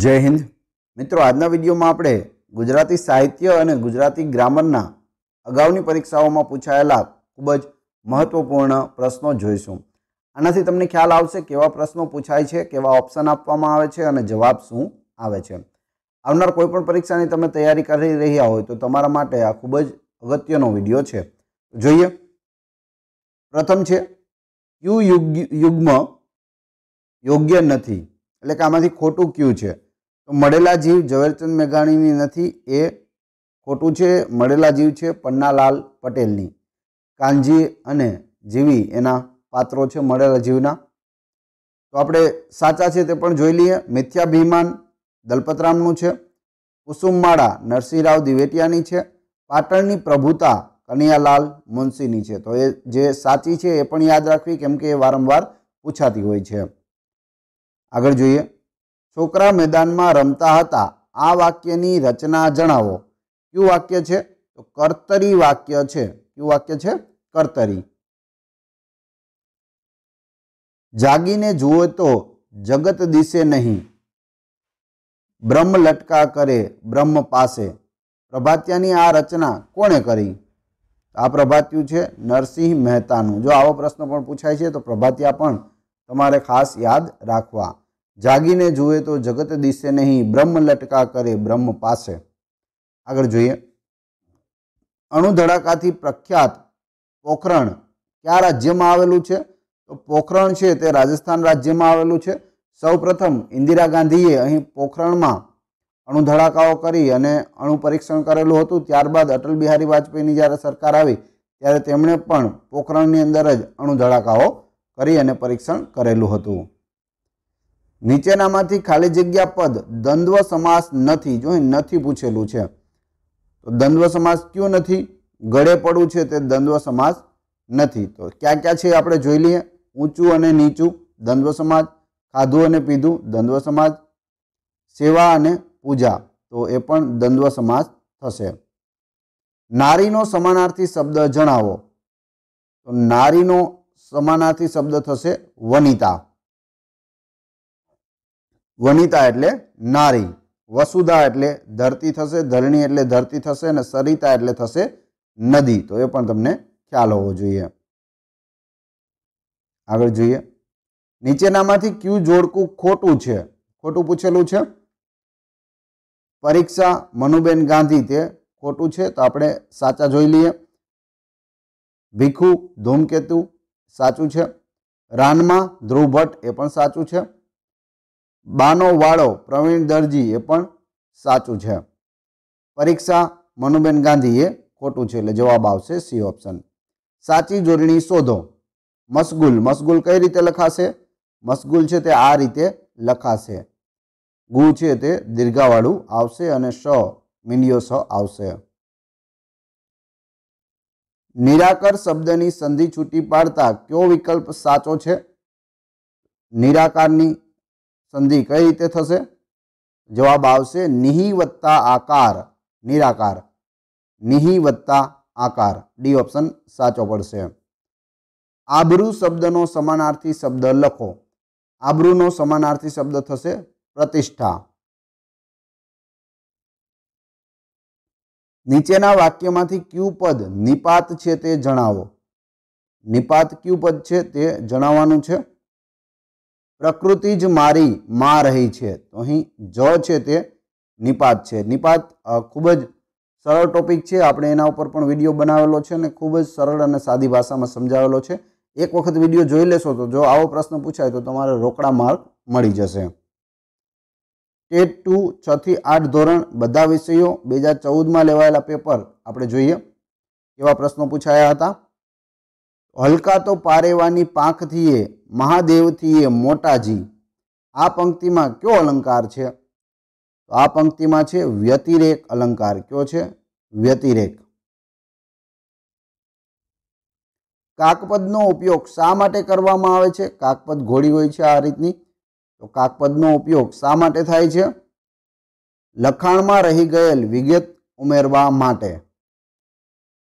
જય હિન્દ મિત્રો આજના વિડીયોમાં આપણે ગુજરાતી સાહિત્ય અને ગુજરાતી ગ્રામરના અગાઉની પરીક્ષાઓમાં પૂછાયેલા ખૂબ જ મહત્વપૂર્ણ પ્રશ્નો જોઈશું આનાથી તમને ખ્યાલ આવશે કેવા પ્રશ્નો પૂછાય છે કેવા ઓપ્શન આપવામાં આવે છે અને જવાબ શું આવે છે આવનાર કોઈપણ પરીક્ષાની તમે તૈયારી કરી રહ્યા હોય તો તમારા માટે આ ખૂબ જ અગત્યનો વિડીયો છે જોઈએ પ્રથમ છે યુ યુગ યુગ્મ યોગ્ય નથી એટલે કે આમાંથી ખોટું ક્યુ છે તો મળેલા જીવ ઝવેરચંદ મેઘાણીની નથી એ ખોટું છે મળેલા જીવ છે પન્નાલાલ પટેલની કાનજી અને જીવી એના પાત્રો છે મળેલા જીવના તો આપણે સાચા છે તે પણ જોઈ લઈએ મિથ્યા ભીમાન દલપતરામનું છે કુસુમમાળા નરસિંહરાવ દિવેટિયાની છે પાટણની પ્રભુતા કનૈયાલાલ મુનશીની છે તો એ જે સાચી છે એ પણ યાદ રાખવી કેમ કે એ વારંવાર પૂછાતી હોય છે આગળ જોઈએ છોકરા મેદાનમાં રમતા હતા આ વાક્યની રચના જણાવો કયું વાક્ય છે તો કર્તરી વાક્ય છે કયું વાક્ય છે કર્તરી જાગીને જુઓ તો જગત દિશે નહીં બ્રહ્મ લટકા કરે બ્રહ્મ પાસે પ્રભાત્યાની આ રચના કોણે કરી આ પ્રભાત્યુ છે નરસિંહ મહેતાનું જો આવો પ્રશ્ન પણ પૂછાય છે તો પ્રભાત્યા પણ તમારે ખાસ યાદ રાખવા જાગીને જુએ તો જગત દિશે નહીં બ્રહ્મ લટકા કરે બ્રહ્મ પાસે આગળ જોઈએ અણુધડાકાથી પ્રખ્યાત પોખરણ કયા રાજ્યમાં આવેલું છે તો પોખરણ છે તે રાજસ્થાન રાજ્યમાં આવેલું છે સૌપ્રથમ ઇન્દિરા ગાંધીએ અહીં પોખરણમાં અણુધડાકાઓ કરી અને અણુ પરીક્ષણ કરેલું હતું ત્યારબાદ અટલ બિહારી વાજપેયીની જ્યારે સરકાર આવી ત્યારે તેમણે પણ પોખરણની અંદર જ અણુધડાકાઓ કરી અને પરીક્ષણ કરેલું હતું નીચેનામાંથી ખાલી જગ્યા પદ દ્વંદ્વ સમાસ નથી જો નથી પૂછેલું છે તો દ્વંદ્વ સમાસ કયો નથી ગળે પડવું છે તે દ્વંદ્વ સમાસ નથી તો ક્યાં ક્યાં છે આપણે જોઈ લઈએ ઊંચું અને નીચું દ્વંદ્વ સમાજ ખાધું અને પીધું દ્વંદ્વ સમાજ સેવા અને પૂજા તો એ પણ દ્વંદ્વ સમાસ થશે નારીનો સમાનાર્થી શબ્દ જણાવો તો નારીનો સમાનાર્થી શબ્દ થશે વનિતા વનિતા એટલે નારી વસુધા એટલે ધરતી થશે ધરણી એટલે ધરતી થશે અને સરિતા એટલે થશે નદી તો એ પણ તમને ખ્યાલ હોવો જોઈએ આગળ જોઈએ નીચેનામાંથી ક્યુ જોડકું ખોટું છે ખોટું પૂછેલું છે પરીક્ષા મનુબેન ગાંધી તે ખોટું છે તો આપણે સાચા જોઈ લઈએ ભીખુ ધૂમકેતુ સાચું છે રાનમાં ધ્રુવ ભટ્ટ એ પણ સાચું છે બાનો વાળો પ્રવીણ દરજી એ પણ સાચું છે પરીક્ષા મનુબેન ગાંધીએ ખોટું છે એટલે જવાબ આવશે સી ઓપ્શન સાચી જોડણી શોધો મસગુલ મસગુલ કઈ રીતે લખાશે મસગુલ છે તે આ રીતે લખાશે ગુ છે તે દીર્ઘાવાળું આવશે અને સ મીંડિયો સ આવશે નિરાકર શબ્દની સંધિ છૂટી પાડતા કયો વિકલ્પ સાચો છે નિરાકારની સંધિ કઈ રીતે થશે જવાબ આવશે નિહિ વત્તા આકાર નિરાકાર નિહિ વત્તા આકાર ડી ઓપ્શન સાચો પડશે આબરૂ શબ્દનો સમાનાર્થી શબ્દ લખો આબરૂનો સમાનાર્થી શબ્દ થશે પ્રતિષ્ઠા નીચેના વાક્યમાંથી ક્યુ પદ નિપાત છે તે જણાવો નિપાત ક્યુ પદ છે તે જણાવવાનું છે પ્રકૃતિ જ મારી માં રહી છે તો અહીં જ છે તે નિપાત છે નિપાત ખૂબ જ સરળ ટોપિક છે આપણે એના ઉપર પણ વિડીયો બનાવેલો છે અને ખૂબ જ સરળ અને સાદી ભાષામાં સમજાવેલો છે એક વખત વિડીયો જોઈ લેશો તો જો આવો પ્રશ્ન પૂછાય તો તમારે રોકડા માર્ક મળી જશે ટેટ ટુ છથી આઠ ધોરણ બધા વિષયો બે હજાર ચૌદમાં લેવાયેલા પેપર આપણે જોઈએ એવા પ્રશ્નો પૂછાયા હતા હલકા તો પારેવાની પાંખથી મહાદેવથી એ મોટાજી આ પંક્તિમાં કયો અલંકાર છે તો આ પંક્તિમાં છે વ્યતિરેક અલંકાર કયો છે વ્યતિરેક કાકપદનો ઉપયોગ શા માટે કરવામાં આવે છે કાકપદ ઘોડી હોય છે આ રીતની તો કાકપદનો ઉપયોગ શા માટે થાય છે લખાણમાં રહી ગયેલ વિગત ઉમેરવા માટે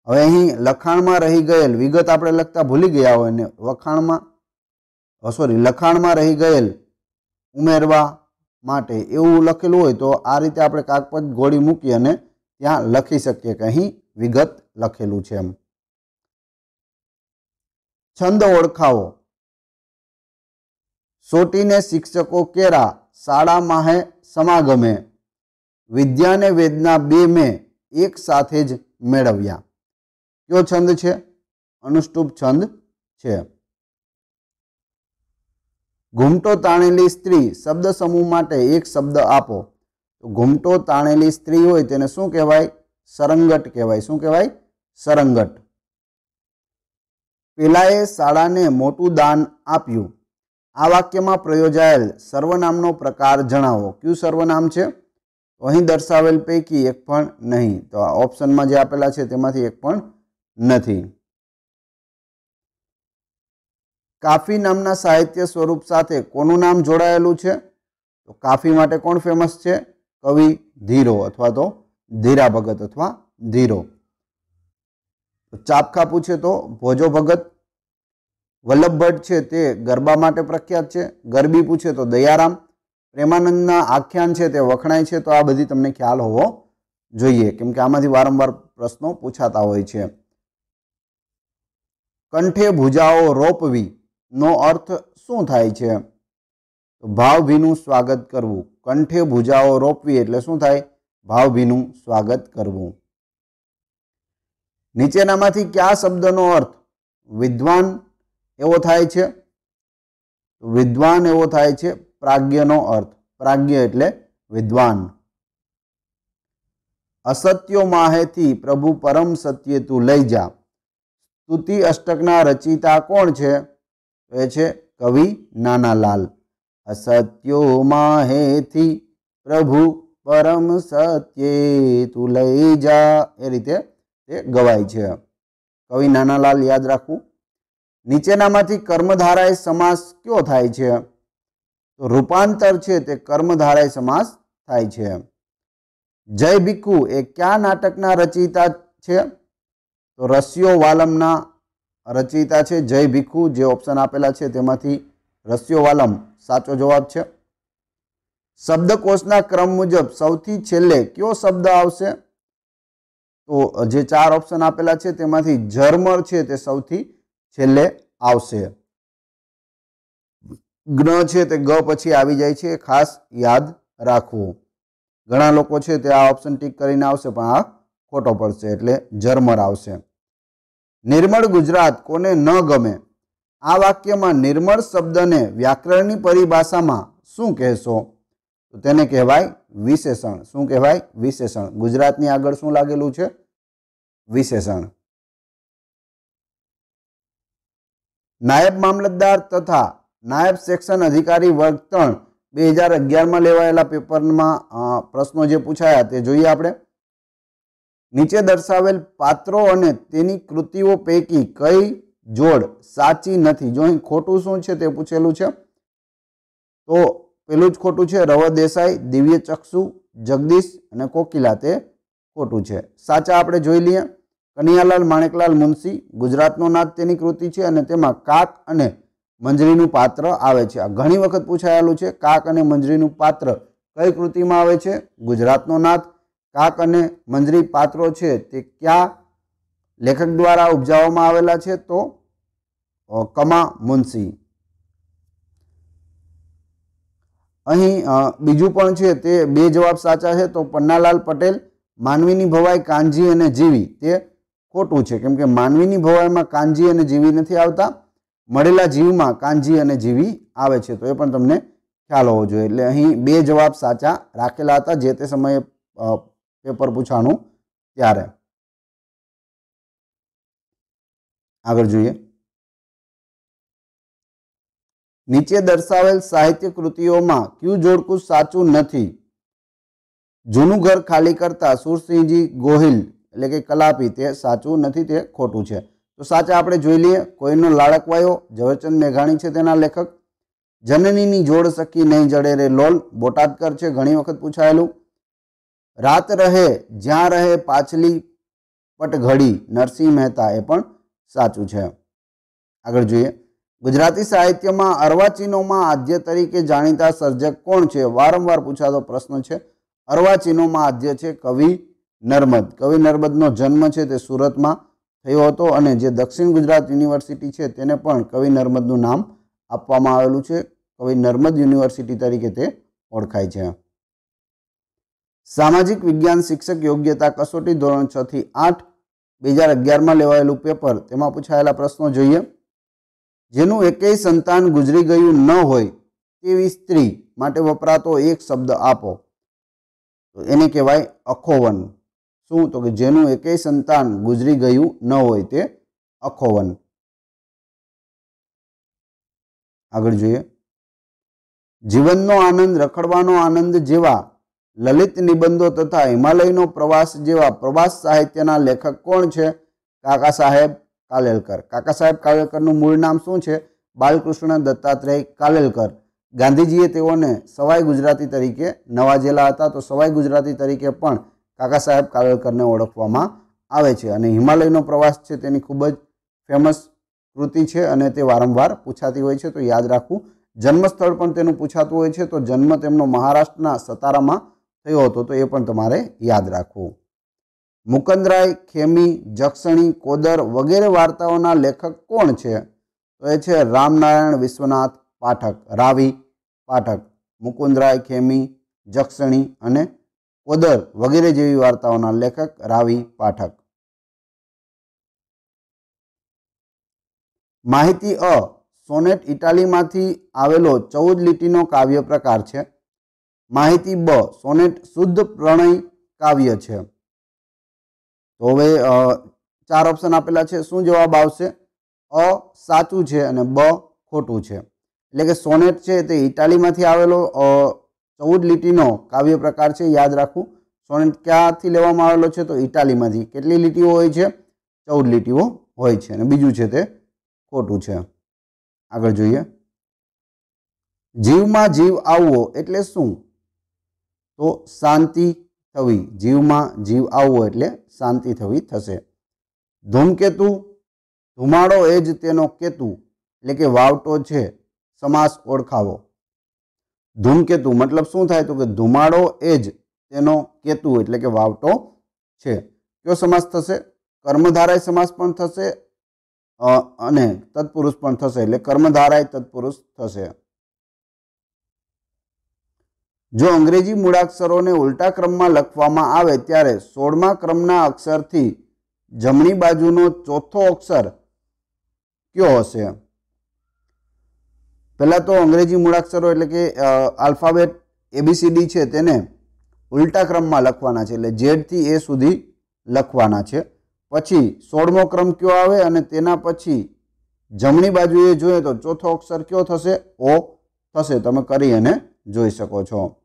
હવે અહીં લખાણમાં રહી ગયેલ વિગત આપણે લખતા ભૂલી ગયા હોય ને વખાણમાં સોરી લખાણમાં રહી ગયેલ ઉમેરવા માટે એવું લખેલું હોય તો આ રીતે આપણે કાગપત ગોળી મૂકી અને ત્યાં લખી શકીએ કે અહીં વિગત લખેલું છે એમ છંદ ઓળખાવો સોટીને શિક્ષકો કેરા શાળા માહે સમાગમે વિદ્યાને વેદના બે મેં એક સાથે જ મેળવ્યા કયો છંદ છે અનુષ્ટુપ છંદ છે ઘૂમટો તાણેલી સ્ત્રી શબ્દ સમૂહ માટે એક શબ્દ આપો તો ઘૂમટો તાણેલી સ્ત્રી હોય તેને શું કહેવાય સરંગટ કહેવાય શું કહેવાય સરંગટ પેલાએ શાળાને મોટું દાન આપ્યું આ વાક્યમાં પ્રયોજાયેલ સર્વનામનો પ્રકાર જણાવો કયું સર્વનામ છે તો અહીં દર્શાવેલ પૈકી એક પણ નહીં તો આ ઓપ્શનમાં જે આપેલા છે તેમાંથી એક પણ નથી કાફી નામના સાહિત્ય સ્વરૂપ સાથે કોનું નામ જોડાયેલું છે તો કાફી માટે કોણ ફેમસ છે કવિ ધીરો અથવા તો ધીરા ભગત અથવા ધીરો ચાપખા પૂછે તો ભોજો ભગત વલ્લભ ભટ્ટ છે તે ગરબા માટે પ્રખ્યાત છે ગરબી પૂછે તો દયારામ પ્રેમાનંદના આખ્યાન છે તે વખણાય છે તો આ બધી તમને ખ્યાલ હોવો જોઈએ કેમ કે આમાંથી વારંવાર પ્રશ્નો પૂછાતા હોય છે કંઠે ભુજાઓ રોપવી નો અર્થ શું થાય છે ભાવભીનું સ્વાગત કરવું કંઠે ભૂજાઓ રોપવી એટલે શું થાય ભાવભીનું સ્વાગત કરવું નીચેનામાંથી કયા શબ્દનો અર્થ વિદ્વાન એવો થાય છે વિદ્વાન એવો થાય છે પ્રાજ્ઞનો અર્થ પ્રાજ્ઞ એટલે વિદ્વાન અસત્યો માહેથી પ્રભુ પરમ સત્ય તું લઈ જા સ્તુતિ અષ્ટકના રચિતા કોણ છે એ છે કવિ નાનાલાલ અસત્યો માહેથી પ્રભુ પરમ સત્યે તું લઈ જા એ રીતે તે ગવાય છે કવિ નાનાલાલ યાદ રાખવું નીચેનામાંથી કર્મધારાય સમાસ કયો થાય છે તો રૂપાંતર છે તે કર્મધારાય સમાસ થાય છે જય ભીખુ એ કયા નાટકના રચિતા છે તો રસિયો વાલમના રચયિતા છે જય ભીખુ જે ઓપ્શન આપેલા છે તેમાંથી રસ્યોવાલમ સાચો જવાબ છે શબ્દકોષના ક્રમ મુજબ સૌથી છેલ્લે કયો શબ્દ આવશે તો જે ચાર ઓપ્શન આપેલા છે તેમાંથી જર્મર છે તે સૌથી છેલ્લે આવશે જ્ઞ છે તે ગ પછી આવી જાય છે ખાસ યાદ રાખવું ઘણા લોકો છે તે આ ઓપ્શન ટીક કરીને આવશે પણ આ ખોટો પડશે એટલે જર્મર આવશે નિર્મળ ગુજરાત કોને ન ગમે આ વાક્યમાં નિર્મળ શબ્દને વ્યાકરણની પરિભાષામાં શું કહેશો તો તેને કહેવાય વિશેષણ શું કહેવાય વિશેષણ ગુજરાતની આગળ શું લાગેલું છે વિશેષણ નાયબ મામલતદાર તથા નાયબ સેક્શન અધિકારી વર્ગ ત્રણ બે હજાર અગિયારમાં લેવાયેલા પેપરમાં પ્રશ્નો જે પૂછાયા તે જોઈએ આપણે નીચે દર્શાવેલ પાત્રો અને તેની કૃતિઓ પૈકી કઈ જોડ સાચી નથી જો અહીં ખોટું શું છે તે પૂછેલું છે તો પેલું જ ખોટું છે રવ દેસાઈ દિવ્ય ચક્ષુ જગદીશ અને કોકિલા તે ખોટું છે સાચા આપણે જોઈ લઈએ કનિયાલાલ માણેકલાલ મુનશી ગુજરાતનો નાદ તેની કૃતિ છે અને તેમાં કાક અને મંજરીનું પાત્ર આવે છે આ ઘણી વખત પૂછાયેલું છે કાક અને મંજરીનું પાત્ર કઈ કૃતિમાં આવે છે ગુજરાતનો નાદ કાક અને મંજરી પાત્રો છે તે કયા લેખક દ્વારા ઉપજાવવામાં આવેલા છે તો કમા મુનશી અહીં બીજું પણ છે તે બે જવાબ સાચા છે તો પન્નાલાલ પટેલ માનવીની ભવાઈ કાનજી અને જીવી તે ખોટું છે કેમ કે માનવીની ભવાઈમાં કાનજી અને જીવી નથી આવતા મળેલા જીવમાં કાનજી અને જીવી આવે છે તો એ પણ તમને ખ્યાલ હોવો જોઈએ એટલે અહીં બે જવાબ સાચા રાખેલા હતા જે તે સમયે પેપર પૂછાણું ત્યારે આગળ જોઈએ નીચે દર્શાવેલ સાહિત્ય કૃતિઓમાં ક્યુ જોડકું સાચું નથી જૂનું ઘર ખાલી કરતા સુરસિંહજી ગોહિલ એટલે કે કલાપી તે સાચું નથી તે ખોટું છે તો સાચા આપણે જોઈ લઈએ કોઈનો લાળકવાયો ઝવેરચંદ મેઘાણી છે તેના લેખક જનનીની જોડ સખી નહીં જડે રે લોલ બોટાદકર છે ઘણી વખત પૂછાયેલું રાત રહે જ્યાં રહે પાછલી પટઘડી નરસિંહ મહેતા એ પણ સાચું છે આગળ જોઈએ ગુજરાતી સાહિત્યમાં અર્વાચીનોમાં આદ્ય તરીકે જાણીતા સર્જક કોણ છે વારંવાર પૂછાતો પ્રશ્ન છે અર્વાચીનોમાં આદ્ય છે કવિ નર્મદ કવિ નર્મદનો જન્મ છે તે સુરતમાં થયો હતો અને જે દક્ષિણ ગુજરાત યુનિવર્સિટી છે તેને પણ કવિ નર્મદનું નામ આપવામાં આવેલું છે કવિ નર્મદ યુનિવર્સિટી તરીકે તે ઓળખાય છે સામાજિક વિજ્ઞાન શિક્ષક યોગ્યતા કસોટી ધોરણ છ થી આઠ બે હજાર અગિયારમાં લેવાયેલું પેપર તેમાં પૂછાયેલા પ્રશ્નો જોઈએ જેનું એકેય સંતાન ગુજરી ગયું ન હોય તેવી સ્ત્રી માટે વપરાતો એક શબ્દ આપો તો એને કહેવાય અખોવન શું તો કે જેનું એકેય સંતાન ગુજરી ગયું ન હોય તે અખોવન આગળ જોઈએ જીવનનો આનંદ રખડવાનો આનંદ જેવા લલિત નિબંધો તથા હિમાલયનો પ્રવાસ જેવા પ્રવાસ સાહિત્યના લેખક કોણ છે કાકા સાહેબ કાલેલકર કાકા સાહેબ કાલેલકરનું મૂળ નામ શું છે બાલકૃષ્ણ દત્તાત્રેય કાલેલકર ગાંધીજીએ તેઓને સવાઈ ગુજરાતી તરીકે નવાજેલા હતા તો સવાઈ ગુજરાતી તરીકે પણ કાકા સાહેબ કાલેલકરને ઓળખવામાં આવે છે અને હિમાલયનો પ્રવાસ છે તેની ખૂબ જ ફેમસ કૃતિ છે અને તે વારંવાર પૂછાતી હોય છે તો યાદ રાખવું જન્મસ્થળ પણ તેનું પૂછાતું હોય છે તો જન્મ તેમનો મહારાષ્ટ્રના સતારામાં થયો હતો તો એ પણ તમારે યાદ રાખવું મુકંદરાય ખેમી જક્ષણી કોદર વગેરે વાર્તાઓના લેખક કોણ છે તો એ છે રામનારાયણ વિશ્વનાથ પાઠક રાવી પાઠક મુકુંદરાય ખેમી જક્ષણી અને કોદર વગેરે જેવી વાર્તાઓના લેખક રાવી પાઠક માહિતી અ સોનેટ ઇટાલીમાંથી આવેલો ચૌદ લીટીનો કાવ્ય પ્રકાર છે માહિતી બ સોનેટ શુદ્ધ પ્રણય કાવ્ય છે તો હવે ચાર ઓપ્શન આપેલા છે શું જવાબ આવશે અ સાચું છે અને બ ખોટું છે એટલે કે સોનેટ છે તે ઇટાલીમાંથી આવેલો ચૌદ લીટીનો કાવ્ય પ્રકાર છે યાદ રાખવું સોનેટ ક્યાંથી લેવામાં આવેલો છે તો ઇટાલીમાંથી કેટલી લીટીઓ હોય છે ચૌદ લીટીઓ હોય છે અને બીજું છે તે ખોટું છે આગળ જોઈએ જીવમાં જીવ આવવો એટલે શું તો શાંતિ થવી જીવમાં જીવ આવવો એટલે શાંતિ થવી થશે ધૂમકેતુ ધુમાડો એ જ તેનો કેતુ એટલે કે વાવટો છે સમાસ ઓળખાવો ધૂમકેતુ મતલબ શું થાય તો કે ધુમાડો એ જ તેનો કેતુ એટલે કે વાવટો છે કયો સમાસ થશે કર્મધારાય સમાસ પણ થશે અને તત્પુરુષ પણ થશે એટલે કર્મધારાય તત્પુરુષ થશે જો અંગ્રેજી મૂળાક્ષરોને ઉલટા ક્રમમાં લખવામાં આવે ત્યારે સોળમા ક્રમના અક્ષરથી જમણી બાજુનો ચોથો અક્ષર કયો હશે પહેલાં તો અંગ્રેજી મૂળાક્ષરો એટલે કે આલ્ફાબેટ એબીસીડી છે તેને ઉલટા ક્રમમાં લખવાના છે એટલે જેડથી એ સુધી લખવાના છે પછી સોળમો ક્રમ કયો આવે અને તેના પછી જમણી બાજુએ જોઈએ તો ચોથો અક્ષર કયો થશે ઓ થશે તમે કરી અને જોઈ શકો છો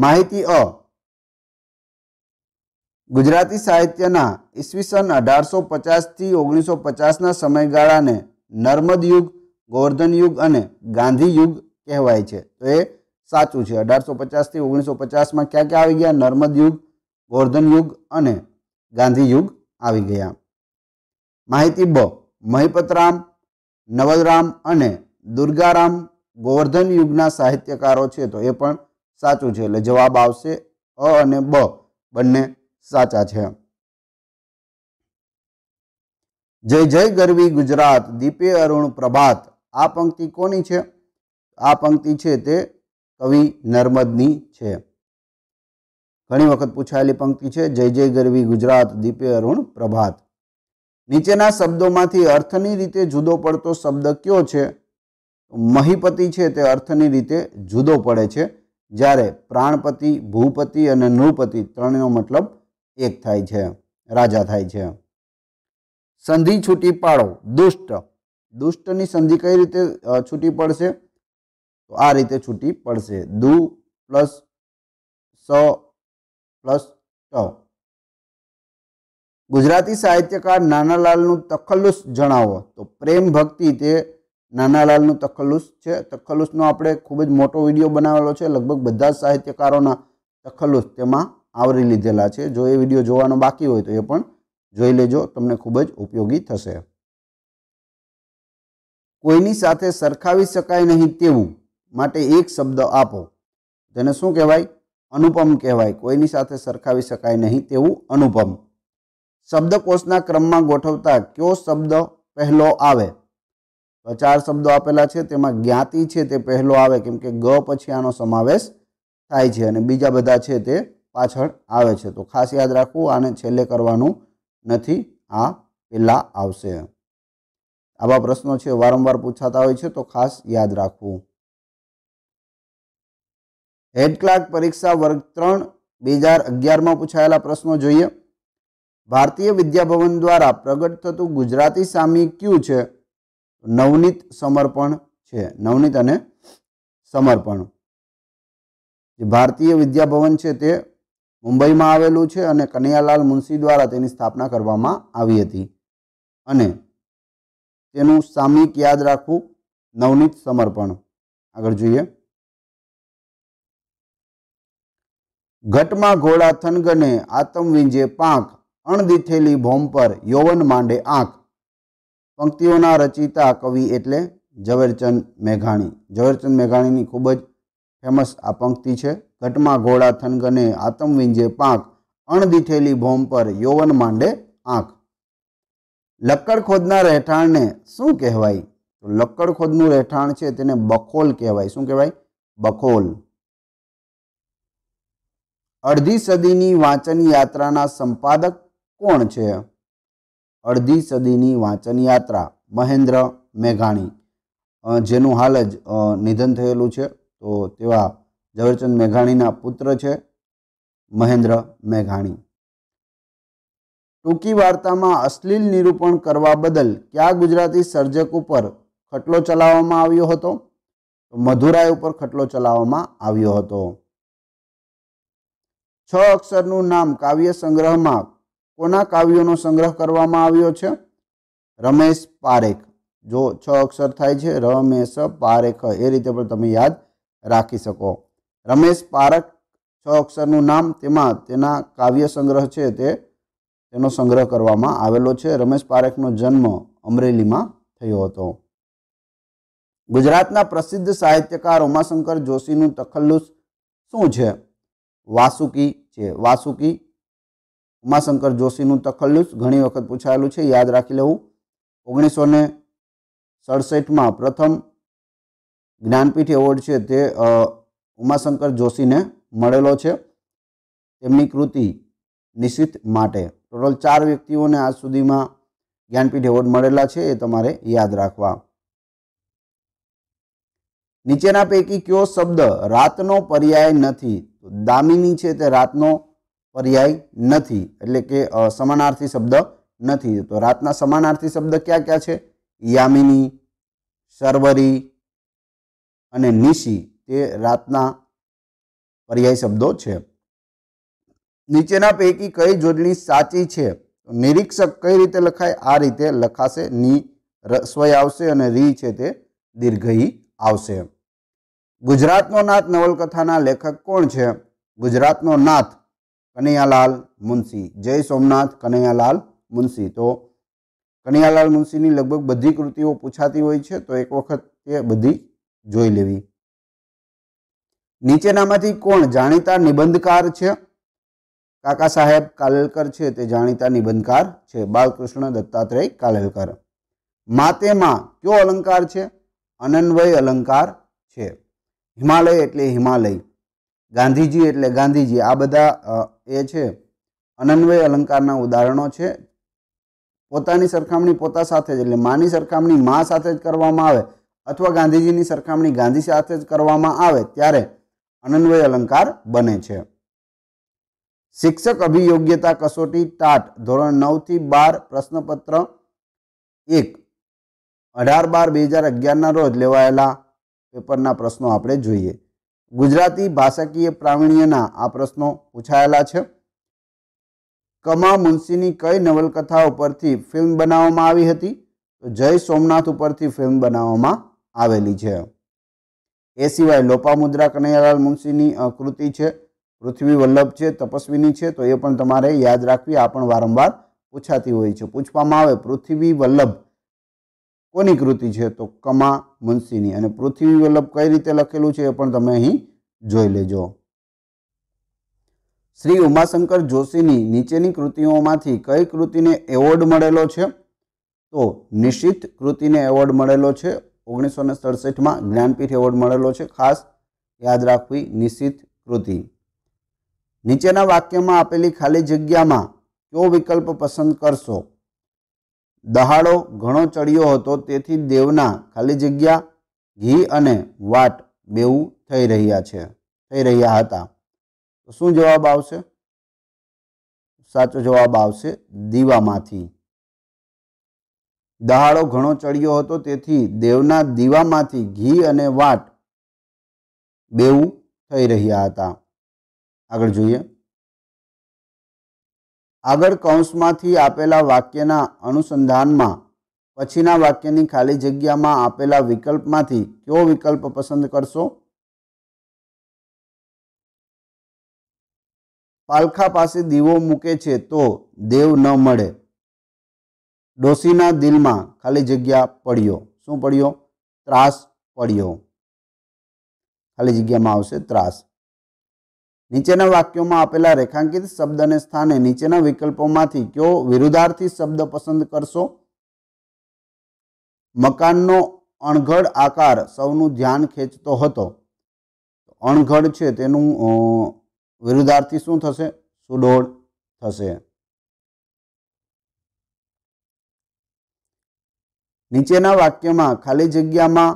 માહિતી અ ગુજરાતી સાહિત્યના ઈસવીસન અઢારસો પચાસથી ઓગણીસો પચાસના સમયગાળાને નર્મદ યુગ ગોવર્ધન યુગ અને ગાંધી યુગ કહેવાય છે તો એ સાચું છે અઢારસો પચાસથી ઓગણીસો પચાસમાં ક્યાં ક્યાં આવી ગયા નર્મદ યુગ ગોવર્ધન યુગ અને ગાંધી યુગ આવી ગયા માહિતી બ મહિપતરામ નવદરામ અને દુર્ગારામ ગોવર્ધન યુગના સાહિત્યકારો છે તો એ પણ સાચું છે એટલે જવાબ આવશે અ અને બ બંને સાચા છે જય જય ગરવી ગુજરાત દીપે અરુણ પ્રભાત આ પંક્તિ કોની છે આ પંક્તિ છે તે કવિ નર્મદની છે ઘણી વખત પૂછાયેલી પંક્તિ છે જય જય ગરવી ગુજરાત દીપે અરુણ પ્રભાત નીચેના શબ્દોમાંથી અર્થની રીતે જુદો પડતો શબ્દ કયો છે મહિપતિ છે તે અર્થની રીતે જુદો પડે છે જ્યારે પ્રાણપતિ ભૂપતિ અને નૃપતિ ત્રણનો મતલબ એક થાય છે રાજા થાય છે સંધિ છૂટી પાડો દુષ્ટ દુષ્ટની સંધિ કઈ રીતે છૂટી પડશે તો આ રીતે છૂટી પડશે દુ પ્લસ સ પ્લસ ટ ગુજરાતી સાહિત્યકાર નાનાલાલનું તખલ્લુસ જણાવો તો પ્રેમ ભક્તિ તે નાનાલાલનું તખલ્લુસ છે તખલ્લુસનો આપણે ખૂબ જ મોટો વિડીયો બનાવેલો છે લગભગ બધા જ સાહિત્યકારોના તખલ્લુસ તેમાં આવરી લીધેલા છે જો એ વિડીયો જોવાનો બાકી હોય તો એ પણ જોઈ લેજો તમને ખૂબ જ ઉપયોગી થશે કોઈની સાથે સરખાવી શકાય નહીં તેવું માટે એક શબ્દ આપો તેને શું કહેવાય અનુપમ કહેવાય કોઈની સાથે સરખાવી શકાય નહીં તેવું અનુપમ શબ્દકોષના ક્રમમાં ગોઠવતા કયો શબ્દ પહેલો આવે ચાર શબ્દો આપેલા છે તેમાં જ્ઞાતિ છે તે પહેલો આવે કેમ કે ગ પછી આનો સમાવેશ થાય છે અને બીજા બધા છે તે પાછળ આવે છે તો ખાસ યાદ રાખવું આને છેલ્લે કરવાનું નથી આ પહેલાં આવશે આવા પ્રશ્નો છે વારંવાર પૂછાતા હોય છે તો ખાસ યાદ રાખવું હેડ ક્લાર્ક પરીક્ષા વર્ગ ત્રણ બે હજાર અગિયારમાં પૂછાયેલા પ્રશ્નો જોઈએ ભારતીય વિદ્યાભવન દ્વારા પ્રગટ થતું ગુજરાતી સામી ક્યુ છે નવનીત સમર્પણ છે નવનીત અને સમર્પણ જે ભારતીય વિદ્યાભવન છે તે મુંબઈમાં આવેલું છે અને કનૈયાલાલ મુનશી દ્વારા તેની સ્થાપના કરવામાં આવી હતી અને તેનું સામયિક યાદ રાખવું નવનીત સમર્પણ આગળ જોઈએ ઘટમાં ઘોડા થનગને આતમવિંજે પાંખ અણદીઠેલી ભોમ પર યૌવન માંડે આંખ પંક્તિઓના રચિતા કવિ એટલે ઝવેરચંદ મેઘાણી ઝવેરચંદ મેઘાણીની ખૂબ જ ફેમસ આ પંક્તિ છે ઘટમાં ઘોડા થનગને આતમવિંજે પાંખ અણદીઠેલી ભોમ પર યૌવન માંડે આંખ લક્કડ ખોદના રહેઠાણને શું કહેવાય તો ખોદનું રહેઠાણ છે તેને બખોલ કહેવાય શું કહેવાય બખોલ અડધી સદીની વાંચન યાત્રાના સંપાદક કોણ છે અડધી સદીની વાંચન યાત્રા મહેન્દ્ર મેઘાણી જેનું હાલ જ નિધન થયેલું છે તો તેવા ઝવેરચંદ મેઘાણીના પુત્ર છે મહેન્દ્ર મેઘાણી ટૂંકી વાર્તામાં અશ્લીલ નિરૂપણ કરવા બદલ કયા ગુજરાતી સર્જક ઉપર ખટલો ચલાવવામાં આવ્યો હતો તો મધુરાય ઉપર ખટલો ચલાવવામાં આવ્યો હતો છ અક્ષરનું નામ કાવ્ય સંગ્રહમાં કોના કાવ્યોનો સંગ્રહ કરવામાં આવ્યો છે રમેશ પારેખ જો છ અક્ષર થાય છે રમેશ પારેખ એ રીતે પણ તમે યાદ રાખી શકો રમેશ પારેખ છ અક્ષરનું નામ તેમાં તેના કાવ્ય સંગ્રહ છે તે તેનો સંગ્રહ કરવામાં આવેલો છે રમેશ પારેખનો જન્મ અમરેલીમાં થયો હતો ગુજરાતના પ્રસિદ્ધ સાહિત્યકાર ઉમાશંકર જોશીનું તખલ્લુસ શું છે વાસુકી છે વાસુકી ઉમાશંકર જોશીનું તખલ્લુસ ઘણી વખત પૂછાયેલું છે યાદ રાખી લેવું ઓગણીસો ને સડસઠમાં પ્રથમ જ્ઞાનપીઠ એવોર્ડ છે તે ઉમાશંકર જોશીને મળેલો છે તેમની કૃતિ નિશ્ચિત માટે ટોટલ ચાર વ્યક્તિઓને આજ સુધીમાં જ્ઞાનપીઠ એવોર્ડ મળેલા છે એ તમારે યાદ રાખવા નીચેના પૈકી કયો શબ્દ રાતનો પર્યાય નથી દામિની છે તે રાતનો પર્યાય નથી એટલે કે સમાનાર્થી શબ્દ નથી તો રાતના સમાનાર્થી શબ્દ ક્યાં ક્યાં છે યામિની સર્વરી અને નિશી તે રાતના પર્યાય શબ્દો છે નીચેના પૈકી કઈ જોડણી સાચી છે નિરીક્ષક કઈ રીતે લખાય આ રીતે લખાશે ની રસ્વય આવશે અને રી છે તે દીર્ઘઈ આવશે ગુજરાતનો નાથ નવલકથાના લેખક કોણ છે ગુજરાતનો નાથ કનૈયાલાલ મુનશી જય સોમનાથ કનૈયાલાલ મુનશી તો કનૈયાલાલ મુનશીની લગભગ બધી કૃતિઓ પૂછાતી હોય છે તો એક વખત તે બધી જોઈ લેવી નીચેનામાંથી કોણ જાણીતા નિબંધકાર છે કાકા સાહેબ કાલેલકર છે તે જાણીતા નિબંધકાર છે બાલકૃષ્ણ દત્તાત્રેય કાલેલકર માતેમાં કયો અલંકાર છે અનન્વય અલંકાર છે હિમાલય એટલે હિમાલય ગાંધીજી એટલે ગાંધીજી આ બધા એ છે અનન્વય અલંકારના ઉદાહરણો છે પોતાની સરખામણી પોતા સાથે જ એટલે માની સરખામણી મા સાથે જ કરવામાં આવે અથવા ગાંધીજીની સરખામણી ગાંધી સાથે જ કરવામાં આવે ત્યારે અનન્વય અલંકાર બને છે શિક્ષક અભિયોગ્યતા કસોટી ટાટ ધોરણ નવથી બાર પ્રશ્નપત્ર એક અઢાર બાર બે હજાર અગિયારના રોજ લેવાયેલા પેપરના પ્રશ્નો આપણે જોઈએ ગુજરાતી ભાષાકીય પ્રાવીણ્યના આ પ્રશ્નો પૂછાયેલા છે કમા મુનશીની કઈ નવલકથા ઉપરથી ફિલ્મ બનાવવામાં આવી હતી તો જય સોમનાથ ઉપરથી ફિલ્મ બનાવવામાં આવેલી છે એ સિવાય લોપામુદ્રા કનૈયાલાલ મુનશીની કૃતિ છે પૃથ્વી વલ્લભ છે તપસ્વીની છે તો એ પણ તમારે યાદ રાખવી આ પણ વારંવાર પૂછાતી હોય છે પૂછવામાં આવે પૃથ્વી વલ્લભ કોની કૃતિ છે તો કમા મુનશીની અને પૃથ્વી વલ્લભ કઈ રીતે લખેલું છે એ પણ તમે અહીં જોઈ લેજો શ્રી ઉમાશંકર જોશીની નીચેની કૃતિઓમાંથી કઈ કૃતિને એવોર્ડ મળેલો છે તો નિશ્ચિત કૃતિને એવોર્ડ મળેલો છે ઓગણીસો ને સડસઠમાં જ્ઞાનપીઠ એવોર્ડ મળેલો છે ખાસ યાદ રાખવી નિશ્ચિત કૃતિ નીચેના વાક્યમાં આપેલી ખાલી જગ્યામાં કયો વિકલ્પ પસંદ કરશો દહાડો ઘણો ચડ્યો હતો તેથી દેવના ખાલી જગ્યા ઘી અને વાટ બેવું થઈ રહ્યા છે થઈ રહ્યા હતા તો શું જવાબ આવશે સાચો જવાબ આવશે દીવામાંથી દહાડો ઘણો ચડ્યો હતો તેથી દેવના દીવામાંથી ઘી અને વાટ બેવું થઈ રહ્યા હતા આગળ જોઈએ આગળ કૌંસમાંથી આપેલા વાક્યના અનુસંધાનમાં પછીના વાક્યની ખાલી જગ્યામાં આપેલા વિકલ્પમાંથી કયો વિકલ્પ પસંદ કરશો પાલખા પાસે દીવો મૂકે છે તો દેવ ન મળે ડોસીના દિલમાં ખાલી જગ્યા પડ્યો શું પડ્યો ત્રાસ પડ્યો ખાલી જગ્યામાં આવશે ત્રાસ નીચેના વાક્યોમાં આપેલા રેખાંકિત શબ્દને સ્થાને નીચેના વિકલ્પોમાંથી કયો વિરુદ્ધાર્થી શબ્દ પસંદ કરશો મકાનનો અણઘડ આકાર સૌનું ધ્યાન ખેંચતો હતો અણઘડ છે તેનું વિરુદ્ધાર્થી શું થશે સુડોળ થશે નીચેના વાક્યમાં ખાલી જગ્યામાં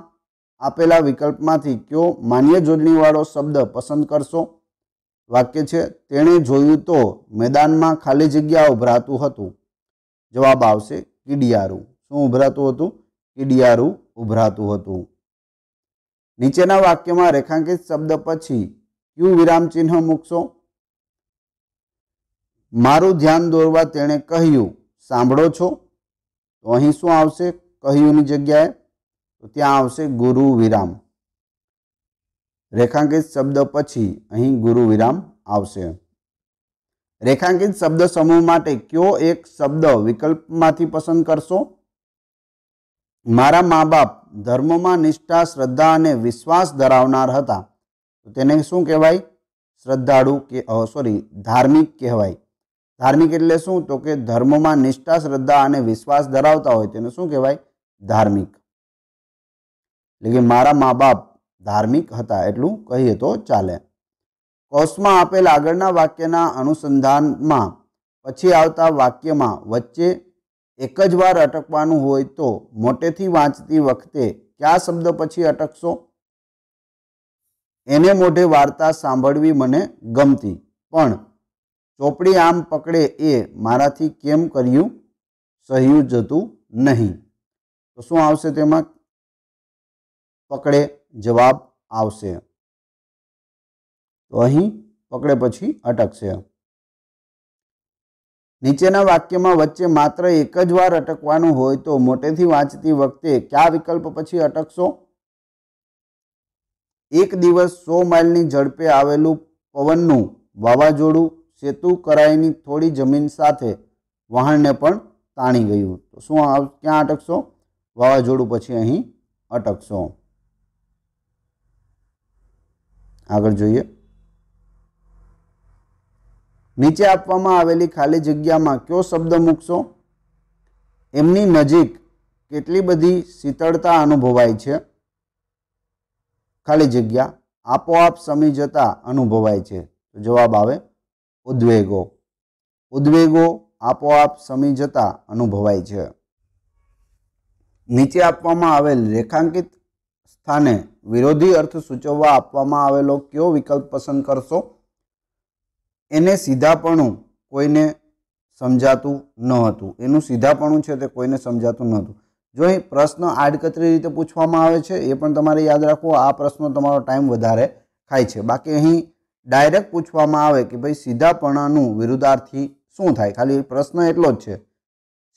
આપેલા વિકલ્પમાંથી કયો માન્ય જોડણીવાળો શબ્દ પસંદ કરશો વાક્ય છે તેણે જોયું તો મેદાનમાં ખાલી જગ્યા ઉભરાતું હતું જવાબ આવશે કીડિયારું શું ઉભરાતું હતું કીડિયારું ઉભરાતું હતું નીચેના વાક્યમાં રેખાંકિત શબ્દ પછી ક્યુ વિરામ ચિહ્ન મૂકશો મારું ધ્યાન દોરવા તેણે કહ્યું સાંભળો છો તો અહીં શું આવશે કહ્યુંની જગ્યાએ તો ત્યાં આવશે ગુરુ વિરામ રેખાંકિત શબ્દ પછી અહીં ગુરુ વિરામ આવશે રેખાંકિત શબ્દ સમૂહ માટે કયો એક શબ્દ વિકલ્પમાંથી પસંદ કરશો મારા મા બાપ ધર્મમાં નિષ્ઠા શ્રદ્ધા અને વિશ્વાસ ધરાવનાર હતા તો તેને શું કહેવાય શ્રદ્ધાળુ કે સોરી ધાર્મિક કહેવાય ધાર્મિક એટલે શું તો કે ધર્મમાં નિષ્ઠા શ્રદ્ધા અને વિશ્વાસ ધરાવતા હોય તેને શું કહેવાય ધાર્મિક એટલે કે મારા મા બાપ ધાર્મિક હતા એટલું કહીએ તો ચાલે કોષમાં આપેલ આગળના વાક્યના અનુસંધાનમાં પછી આવતા વાક્યમાં વચ્ચે એક જ વાર અટકવાનું હોય તો મોટેથી વાંચતી વખતે કયા શબ્દ પછી અટકશો એને મોઢે વાર્તા સાંભળવી મને ગમતી પણ ચોપડી આમ પકડે એ મારાથી કેમ કર્યું સહ્યું જતું નહીં તો શું આવશે તેમાં પકડે જવાબ આવશે તો અહીં પકડે પછી અટકશે નીચેના વાક્યમાં વચ્ચે માત્ર એક જ વાર અટકવાનું હોય તો મોટેથી વાંચતી વખતે કયા વિકલ્પ પછી અટકશો એક દિવસ સો માઇલની ઝડપે આવેલું પવનનું વાવાઝોડું સેતુ કરાઈની થોડી જમીન સાથે વાહણને પણ તાણી ગયું તો શું ક્યાં અટકશો વાવાઝોડું પછી અહીં અટકશો આગળ જોઈએ નીચે આપવામાં આવેલી ખાલી જગ્યામાં કયો શબ્દ મૂકશો એમની નજીક કેટલી બધી શીતળતા અનુભવાય છે ખાલી જગ્યા આપોઆપ સમી જતા અનુભવાય છે તો જવાબ આવે ઉદ્વેગો ઉદ્વેગો આપોઆપ સમી જતા અનુભવાય છે નીચે આપવામાં આવેલ રેખાંકિત સ્થાને વિરોધી અર્થ સૂચવવા આપવામાં આવેલો કયો વિકલ્પ પસંદ કરશો એને સીધાપણું કોઈને સમજાતું ન હતું એનું સીધાપણું છે તે કોઈને સમજાતું ન હતું જો અહીં પ્રશ્ન આડકતરી રીતે પૂછવામાં આવે છે એ પણ તમારે યાદ રાખવો આ પ્રશ્નો તમારો ટાઈમ વધારે ખાય છે બાકી અહીં ડાયરેક્ટ પૂછવામાં આવે કે ભાઈ સીધાપણાનું વિરુદ્ધાર્થી શું થાય ખાલી પ્રશ્ન એટલો જ છે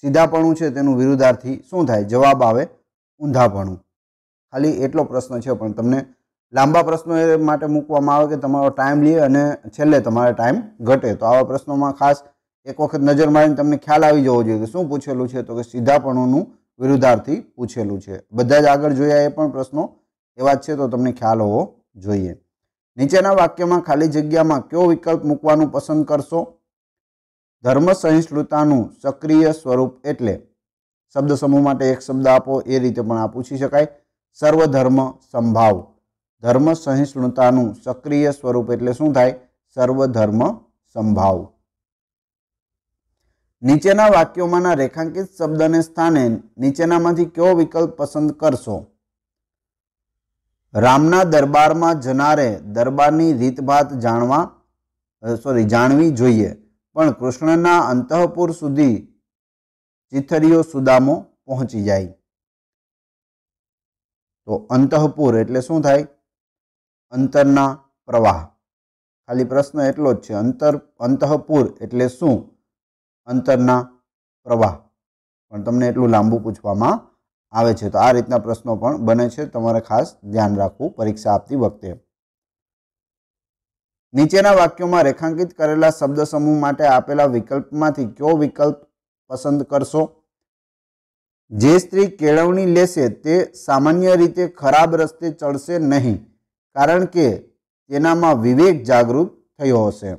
સીધાપણું છે તેનું વિરુદ્ધાર્થી શું થાય જવાબ આવે ઊંધાપણું ખાલી એટલો પ્રશ્ન છે પણ તમને લાંબા પ્રશ્નો એ માટે મૂકવામાં આવે કે તમારો ટાઈમ લે અને છેલ્લે તમારે ટાઈમ ઘટે તો આવા પ્રશ્નોમાં ખાસ એક વખત નજર મારીને તમને ખ્યાલ આવી જવો જોઈએ કે શું પૂછેલું છે તો કે સીધાપણુંનું વિરુદ્ધાર્થી પૂછેલું છે બધા જ આગળ જોયા એ પણ પ્રશ્નો એવા જ છે તો તમને ખ્યાલ હોવો જોઈએ નીચેના વાક્યમાં ખાલી જગ્યામાં કયો વિકલ્પ મૂકવાનું પસંદ કરશો ધર્મ સહિષ્ણુતાનું સક્રિય સ્વરૂપ એટલે શબ્દ સમૂહ માટે એક શબ્દ આપો એ રીતે પણ આ પૂછી શકાય સર્વધર્મ સંભાવ ધર્મ સહિષ્ણુતાનું સક્રિય સ્વરૂપ એટલે શું થાય સર્વધર્મ સંભાવ નીચેના વાક્યોમાંના રેખાંકિત શબ્દને સ્થાને નીચેનામાંથી કયો વિકલ્પ પસંદ કરશો રામના દરબારમાં જનારે દરબારની રીતભાત જાણવા સોરી જાણવી જોઈએ પણ કૃષ્ણના અંતઃપુર સુધી ચિથરીઓ સુદામો પહોંચી જાય તો અંતઃપુર એટલે શું થાય અંતરના પ્રવાહ ખાલી પ્રશ્ન એટલો જ છે અંતર અંતઃપુર એટલે શું અંતરના પ્રવાહ પણ તમને એટલું લાંબુ પૂછવામાં આવે છે તો આ રીતના પ્રશ્નો પણ બને છે તમારે ખાસ ધ્યાન રાખવું પરીક્ષા આપતી વખતે નીચેના વાક્યોમાં રેખાંકિત કરેલા શબ્દ સમૂહ માટે આપેલા વિકલ્પમાંથી કયો વિકલ્પ પસંદ કરશો જે સ્ત્રી કેળવણી લેશે તે સામાન્ય રીતે ખરાબ રસ્તે ચડશે નહીં કારણ કે તેનામાં વિવેક જાગૃત થયો હશે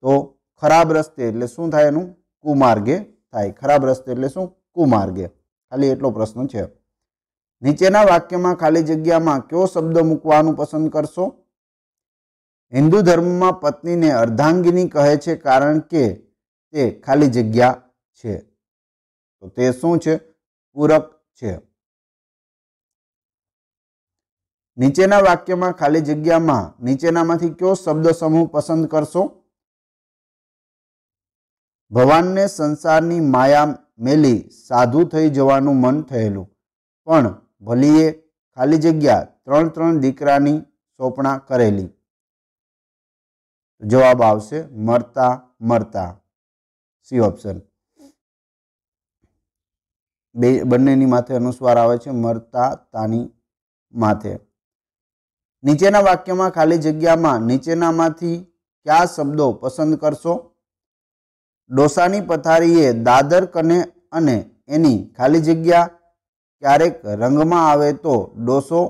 તો ખરાબ રસ્તે એટલે શું થાય એનું કુમાર્ગે થાય ખરાબ રસ્તે એટલે શું કુમાર્ગે ખાલી એટલો પ્રશ્ન છે નીચેના વાક્યમાં ખાલી જગ્યામાં કયો શબ્દ મૂકવાનું પસંદ કરશો હિન્દુ ધર્મમાં પત્નીને અર્ધાંગિની કહે છે કારણ કે તે ખાલી જગ્યા છે તો તે શું છે પૂરક છે નીચેના વાક્યમાં ખાલી જગ્યામાં નીચેનામાંથી કયો શબ્દ સમૂહ પસંદ કરશો ભવાનને સંસારની માયા મેલી સાધુ થઈ જવાનું મન થયેલું પણ ભલીએ ખાલી જગ્યા ત્રણ ત્રણ દીકરાની સોંપણા કરેલી જવાબ આવશે મરતા મરતા સી ઓપ્શન બે બંનેની માથે અનુસ્વાર આવે છે મરતા તાની માથે નીચેના વાક્યમાં ખાલી જગ્યામાં નીચેનામાંથી કયા શબ્દો પસંદ કરશો ડોસાની પથારીએ દાદર કને અને એની ખાલી જગ્યા ક્યારેક રંગમાં આવે તો ડોસો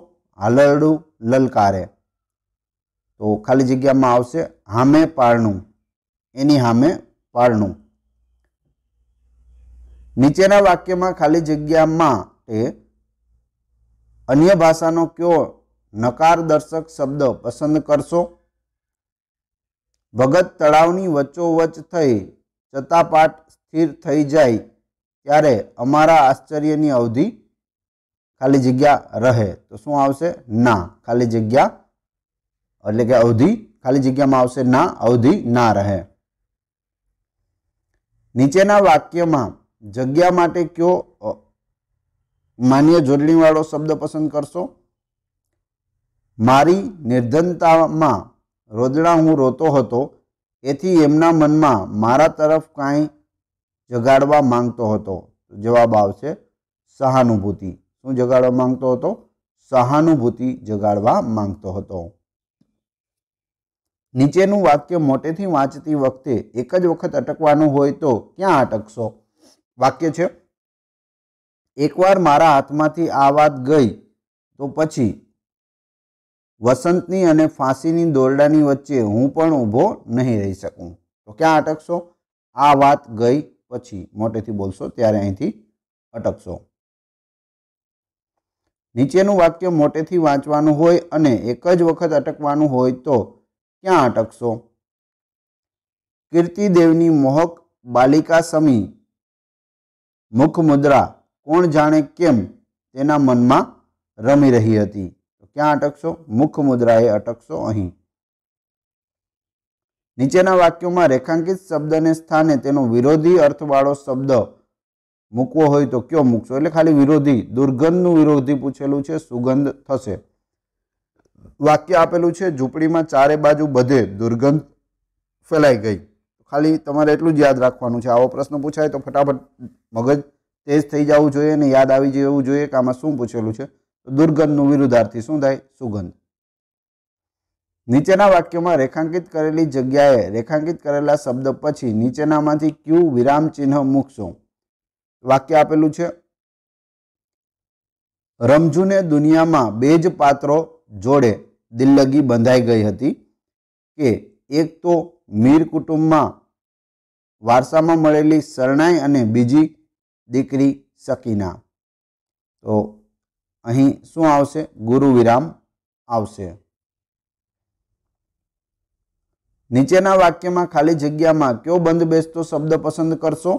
હાલરડું લલકારે તો ખાલી જગ્યામાં આવશે હામે પારણું એની હામે પારણું નીચેના વાક્યમાં ખાલી જગ્યામાં એ અન્ય ભાષાનો કયો નકારદર્શક શબ્દ પસંદ કરશો ભગત તળાવની વચ્ચોવચ થઈ ચતાપાટ સ્થિર થઈ જાય ત્યારે અમારા આશ્ચર્યની અવધિ ખાલી જગ્યા રહે તો શું આવશે ના ખાલી જગ્યા એટલે કે અવધિ ખાલી જગ્યામાં આવશે ના અવધિ ના રહે નીચેના વાક્યમાં જગ્યા માટે કયો માન્ય જોડણીવાળો શબ્દ પસંદ કરશો મારી નિર્ધનતામાં રોદણા હું રોતો હતો એથી એમના મનમાં મારા તરફ કાંઈ જગાડવા માંગતો હતો જવાબ આવશે સહાનુભૂતિ શું જગાડવા માંગતો હતો સહાનુભૂતિ જગાડવા માંગતો હતો નીચેનું વાક્ય મોટેથી વાંચતી વખતે એક જ વખત અટકવાનું હોય તો ક્યાં અટકશો વાક્ય છે એકવાર મારા હાથમાંથી આ વાત ગઈ તો પછી વસંતની અને ફાંસીની દોરડાની વચ્ચે હું પણ ઊભો નહીં રહી શકું તો ક્યાં અટકશો આ વાત ગઈ પછી મોટેથી બોલશો ત્યારે અહીંથી અટકશો નીચેનું વાક્ય મોટેથી વાંચવાનું હોય અને એક જ વખત અટકવાનું હોય તો ક્યાં અટકશો કીર્તિદેવની મોહક બાલિકા સમી મુખ મુદ્રા કોણ જાણે કેમ તેના મનમાં રમી રહી હતી ક્યાં અટકશો મુખ એ અટકશો અહીં નીચેના વાક્યોમાં રેખાંકિત શબ્દને સ્થાને તેનો વિરોધી અર્થવાળો શબ્દ મૂકવો હોય તો કયો મૂકશો એટલે ખાલી વિરોધી દુર્ગંધનું વિરોધી પૂછેલું છે સુગંધ થશે વાક્ય આપેલું છે ઝૂંપડીમાં ચારે બાજુ બધે દુર્ગંધ ફેલાઈ ગઈ ખાલી તમારે એટલું જ યાદ રાખવાનું છે આવો પ્રશ્ન પૂછાય તો ફટાફટ મગજ તેજ થઈ જવું જોઈએ અને યાદ આવી જવું જોઈએ કે આમાં શું પૂછેલું છે તો દુર્ગંધનું વિરુદ્ધાર્થી શું થાય સુગંધ નીચેના વાક્યમાં રેખાંકિત કરેલી જગ્યાએ રેખાંકિત કરેલા શબ્દ પછી નીચેનામાંથી ક્યુ વિરામ ચિહ્ન મૂકશો વાક્ય આપેલું છે રમજુને દુનિયામાં બે જ પાત્રો જોડે દિલ્લગી બંધાઈ ગઈ હતી કે એક તો મીર કુટુંબમાં વારસામાં મળેલી શરણાઈ અને બીજી દીકરી સકીના તો અહીં શું આવશે ગુરુ વિરામ આવશે નીચેના વાક્યમાં ખાલી જગ્યામાં કયો બંધ બેસતો શબ્દ પસંદ કરશો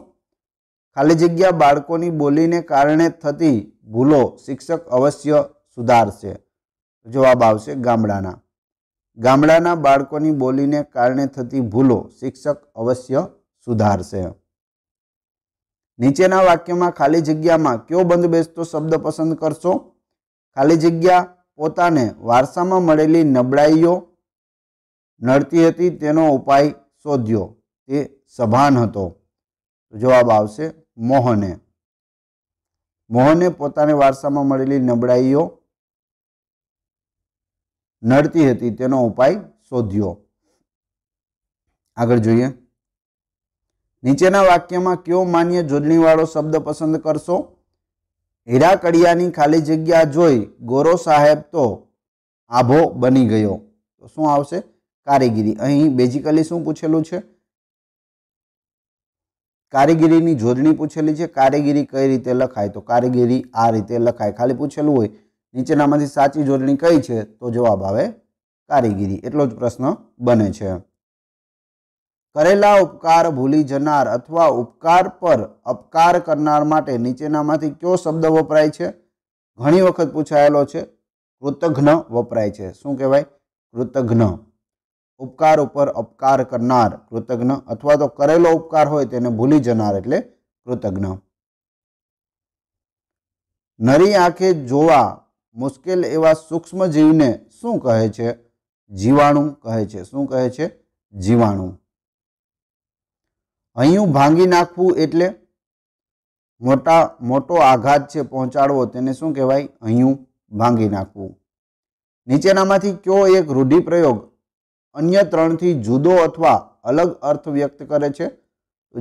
ખાલી જગ્યા બાળકોની બોલીને કારણે થતી ભૂલો શિક્ષક અવશ્ય સુધારશે જવાબ આવશે ગામડાના ગામડાના બાળકોની બોલીને કારણે થતી ભૂલો શિક્ષક અવશ્ય સુધારશે નીચેના વાક્યમાં ખાલી જગ્યામાં કયો બંધ બેસતો શબ્દ પસંદ કરશો ખાલી જગ્યા પોતાને વારસામાં મળેલી નબળાઈઓ નડતી હતી તેનો ઉપાય શોધ્યો તે સભાન હતો જવાબ આવશે મોહને મોહને પોતાને વારસામાં મળેલી નબળાઈઓ નડતી હતી તેનો ઉપાય શોધ્યો આગળ જોઈએ નીચેના વાક્યમાં કયો માન્ય જોડણીવાળો શબ્દ પસંદ કરશો હીરા કડિયાની ખાલી જગ્યા જોઈ ગોરો સાહેબ તો આભો બની ગયો તો શું આવશે કારીગીરી અહીં બેઝિકલી શું પૂછેલું છે કારીગીરીની જોડણી પૂછેલી છે કારીગીરી કઈ રીતે લખાય તો કારીગીરી આ રીતે લખાય ખાલી પૂછેલું હોય નીચેનામાંથી સાચી જોડણી કઈ છે તો જવાબ આવે કારીગીરી એટલો જ પ્રશ્ન બને છે કરેલા ઉપકાર ભૂલી જનાર અથવા ઉપકાર પર અપકાર કરનાર માટે નીચેનામાંથી કયો શબ્દ વપરાય છે ઘણી વખત પૂછાયેલો છે કૃતજ્ઞ વપરાય છે શું કહેવાય કૃતજ્ઞ ઉપકાર ઉપર અપકાર કરનાર કૃતજ્ઞ અથવા તો કરેલો ઉપકાર હોય તેને ભૂલી જનાર એટલે કૃતજ્ઞ નરી આંખે જોવા મુશ્કેલ એવા સૂક્ષ્મ જીવને શું કહે છે જીવાણુ કહે છે શું કહે છે જીવાણુ અહીંયું ભાંગી નાખવું એટલે મોટા મોટો આઘાત છે પહોંચાડવો તેને શું કહેવાય અહીંયું ભાંગી નાખવું નીચેનામાંથી કયો એક રૂઢિપ્રયોગ અન્ય ત્રણથી જુદો અથવા અલગ અર્થ વ્યક્ત કરે છે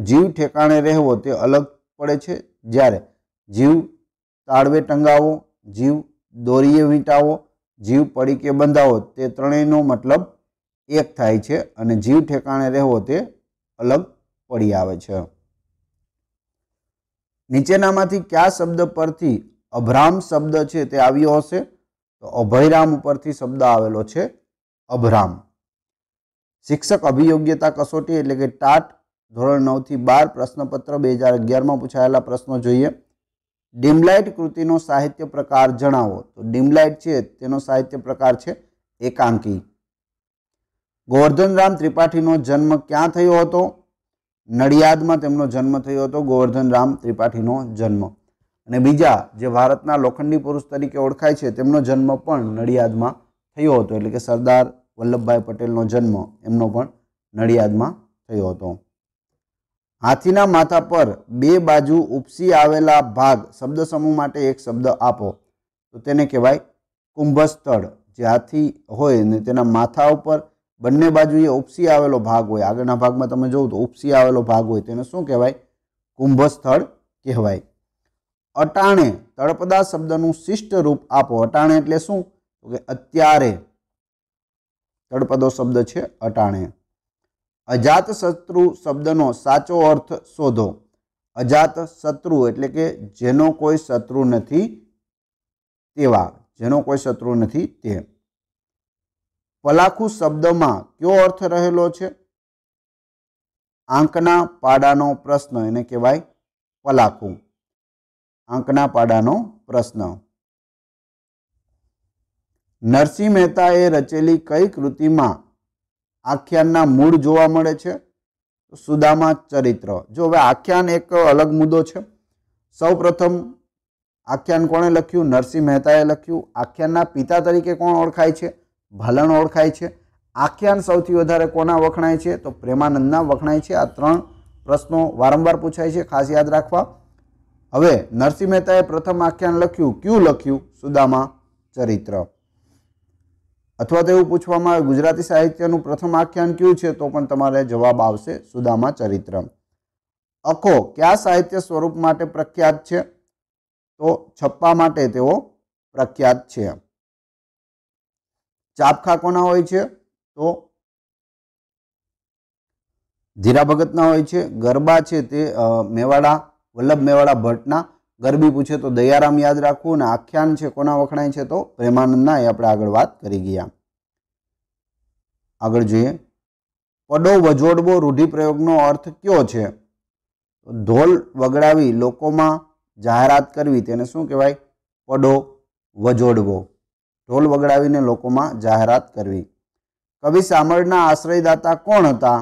જીવ ઠેકાણે રહેવો તે અલગ પડે છે જ્યારે જીવ તાળવે ટંગાવો જીવ દોરીએ વીંટાવો જીવ પડીકે બંધાવો તે ત્રણેયનો મતલબ એક થાય છે અને જીવ ઠેકાણે રહેવો તે અલગ પડી આવે છે નીચેનામાંથી કયા શબ્દ પરથી અભરામ શબ્દ છે તે આવ્યો હશે તો અભયરામ ઉપરથી શબ્દ આવેલો છે અભરામ શિક્ષક અભિયોગ્યતા કસોટી એટલે કે ટાટ ધોરણ નવથી બાર પ્રશ્નપત્ર બે હજાર અગિયારમાં પૂછાયેલા પ્રશ્નો જોઈએ ડીમલાઇટ કૃતિનો સાહિત્ય પ્રકાર જણાવો તો ડીમલાઇટ છે તેનો સાહિત્ય પ્રકાર છે એકાંકી ગોવર્ધનરામ ત્રિપાઠીનો જન્મ ક્યાં થયો હતો નડિયાદમાં તેમનો જન્મ થયો હતો ગોવર્ધન રામ ત્રિપાઠીનો જન્મ અને બીજા જે ભારતના લોખંડી પુરુષ તરીકે ઓળખાય છે તેમનો જન્મ પણ નડિયાદમાં થયો હતો એટલે કે સરદાર વલ્લભભાઈ પટેલનો જન્મ એમનો પણ નડિયાદમાં થયો હતો હાથીના માથા પર બે બાજુ ઉપસી આવેલા ભાગ શબ્દ સમૂહ માટે એક શબ્દ આપો તો તેને કહેવાય કુંભસ્થળ જે હાથી હોય ને તેના માથા ઉપર બંને બાજુએ ઉપસી આવેલો ભાગ હોય આગળના ભાગમાં તમે જોવો તો ઉપસી આવેલો ભાગ હોય તેને શું કહેવાય કુંભ સ્થળ કહેવાય અટાણે તળપદા શબ્દનું શિષ્ટ રૂપ આપો અટાણે એટલે શું તો કે અત્યારે તળપદો શબ્દ છે અટાણે અજાત શત્રુ શબ્દનો સાચો અર્થ શોધો અજાત શત્રુ એટલે કે જેનો કોઈ શત્રુ નથી તેવા જેનો કોઈ શત્રુ નથી તે ફલાખુ શબ્દમાં કયો અર્થ રહેલો છે આંકના પાડાનો પ્રશ્ન એને કહેવાય પલાખું આંકના પાડાનો પ્રશ્ન નરસિંહ મહેતાએ રચેલી કઈ કૃતિમાં આખ્યાનના મૂળ જોવા મળે છે સુદામા ચરિત્ર જો હવે આખ્યાન એક અલગ મુદ્દો છે સૌપ્રથમ આખ્યાન કોણે લખ્યું નરસિંહ મહેતાએ લખ્યું આખ્યાનના પિતા તરીકે કોણ ઓળખાય છે ભલણ ઓળખાય છે આખ્યાન સૌથી વધારે કોના વખણાય છે તો પ્રેમાનંદના વખણાય છે આ ત્રણ પ્રશ્નો વારંવાર પૂછાય છે ખાસ યાદ રાખવા હવે નરસિંહ મહેતાએ પ્રથમ આખ્યાન લખ્યું ક્યું લખ્યું સુદામા ચરિત્ર અથવા તો એવું પૂછવામાં આવે ગુજરાતી સાહિત્યનું પ્રથમ આખ્યાન કયું છે તો પણ તમારે જવાબ આવશે સુદામા ચરિત્ર અખો કયા સાહિત્ય સ્વરૂપ માટે પ્રખ્યાત છે તો છપ્પા માટે તેઓ પ્રખ્યાત છે ચાબખા કોના હોય છે તો ધીરા ભગતના હોય છે ગરબા છે તે મેવાડા વલ્લભ મેવાડા ભટ્ટના ગરબી પૂછે તો દયારામ યાદ રાખવું અને આખ્યાન છે કોના વખણાય છે તો પ્રેમાનંદના એ આપણે આગળ વાત કરી ગયા આગળ જોઈએ પડો વજોડવો રૂઢિપ્રયોગનો અર્થ કયો છે ઢોલ વગડાવી લોકોમાં જાહેરાત કરવી તેને શું કહેવાય પડો વજોડવો ઢોલ વગડાવીને લોકોમાં જાહેરાત કરવી કવિ સામળના આશ્રયદાતા કોણ હતા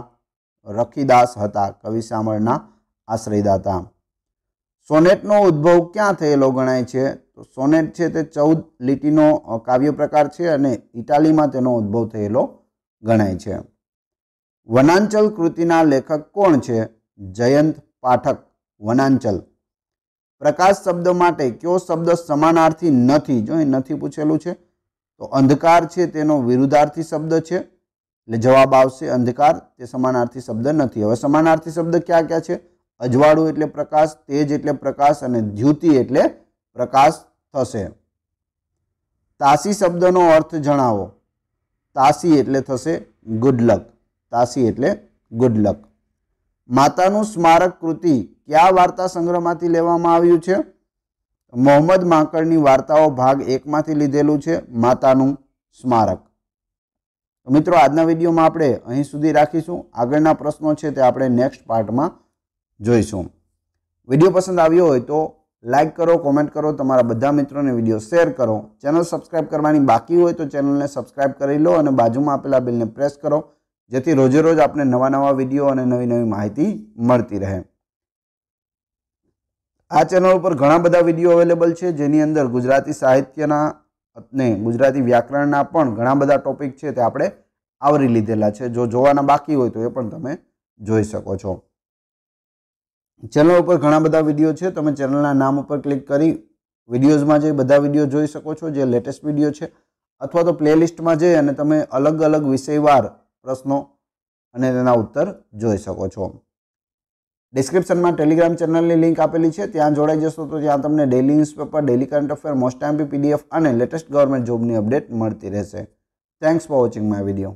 રખીદાસ હતા કવિ સામળના આશ્રયદાતા સોનેટનો ઉદ્ભવ ક્યાં થયેલો ગણાય છે તો સોનેટ છે તે ચૌદ લીટીનો કાવ્ય પ્રકાર છે અને ઇટાલીમાં તેનો ઉદ્ભવ થયેલો ગણાય છે વનાંચલ કૃતિના લેખક કોણ છે જયંત પાઠક વનાંચલ પ્રકાશ શબ્દ માટે કયો શબ્દ સમાનાર્થી નથી જો એ નથી પૂછેલું છે તો અંધકાર છે તેનો વિરુદ્ધાર્થી શબ્દ છે એટલે જવાબ આવશે અંધકાર તે સમાનાર્થી શબ્દ નથી હવે સમાનાર્થી શબ્દ ક્યાં ક્યાં છે અજવાળું એટલે પ્રકાશ તેજ એટલે પ્રકાશ અને દ્યુતિ એટલે પ્રકાશ થશે તાસી શબ્દનો અર્થ જણાવો તાસી એટલે થશે ગુડલક તાસી એટલે ગુડલક માતાનું સ્મારક કૃતિ કયા વાર્તા સંગ્રહમાંથી લેવામાં આવ્યું છે મોહમ્મદ માંકડની વાર્તાઓ ભાગ એકમાંથી લીધેલું છે માતાનું સ્મારક મિત્રો આજના વિડીયોમાં આપણે અહીં સુધી રાખીશું આગળના પ્રશ્નો છે તે આપણે નેક્સ્ટ પાર્ટમાં જોઈશું વિડીયો પસંદ આવ્યો હોય તો લાઇક કરો કોમેન્ટ કરો તમારા બધા મિત્રોને વિડીયો શેર કરો ચેનલ સબસ્ક્રાઈબ કરવાની બાકી હોય તો ચેનલને સબસ્ક્રાઈબ કરી લો અને બાજુમાં આપેલા બિલને પ્રેસ કરો જેથી રોજે રોજ આપણે નવા નવા વિડીયો અને નવી નવી માહિતી મળતી રહે આ ચેનલ ઉપર ઘણા બધા વિડીયો અવેલેબલ છે જેની અંદર ગુજરાતી સાહિત્યના અને ગુજરાતી વ્યાકરણના પણ ઘણા બધા ટોપિક છે તે આપણે આવરી લીધેલા છે જો જોવાના બાકી હોય તો એ પણ તમે જોઈ શકો છો ચેનલ ઉપર ઘણા બધા વિડીયો છે તમે ચેનલના નામ ઉપર ક્લિક કરી વિડીયોઝમાં જઈ બધા વિડીયો જોઈ શકો છો જે લેટેસ્ટ વિડીયો છે અથવા તો પ્લેલિસ્ટમાં જઈ અને તમે અલગ અલગ વિષયવાર પ્રશ્નો અને તેના ઉત્તર જોઈ શકો છો ડિસ્ક્રિપ્શનમાં ટેલિગ્રામ ચેનલની લિંક આપેલી છે ત્યાં જોડાઈ જશો તો ત્યાં તમને daily newspaper daily current affair most time PDF અને લેટેસ્ટ ગવર્મેન્ટ જોબની અપડેટ મળતી રહેશે thanks for watching my video